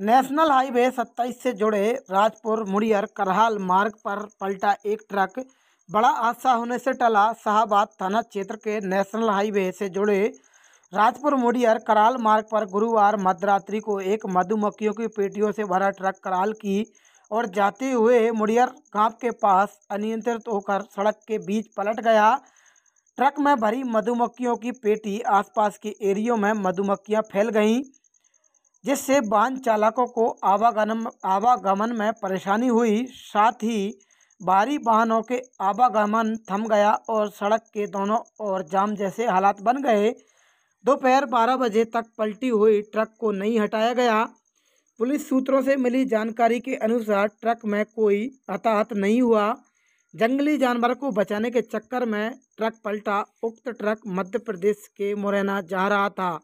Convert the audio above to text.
national highway 27 से जुड़े राजपुर मुड़ियर करहाल मार्ग पर पलटा एक ट्रक बड़ा हादसा होने से टला शाहबाद थाना क्षेत्र के नेशनल हाईवे से जुड़े राजपुर मुड़ियर कराल मार्ग पर गुरुवार मध्यरात्रि को एक मधुमक्खियों की पेटियों से भरा ट्रक कराल की और जाते हुए मुड़ियर गांव के पास अनियंत्रित होकर सड़क के बीच पलट गया ट्रक में भरी मधुमक्खियों की पेटी आसपास के एरियो में मधुमक्खियां फैल गईं जिससे वाहन चालकों को आवागमन आवागमन में परेशानी हुई साथ ही भारी वाहनों के आवागमन थम गया और सड़क के दोनों ओर जाम जैसे हालात बन गए दोपहर बारह बजे तक पलटी हुई ट्रक को नहीं हटाया गया पुलिस सूत्रों से मिली जानकारी के अनुसार ट्रक में कोई हताहत नहीं हुआ जंगली जानवर को बचाने के चक्कर में ट्रक पलटा उक्त ट्रक मध्य प्रदेश के मुरैना जा रहा था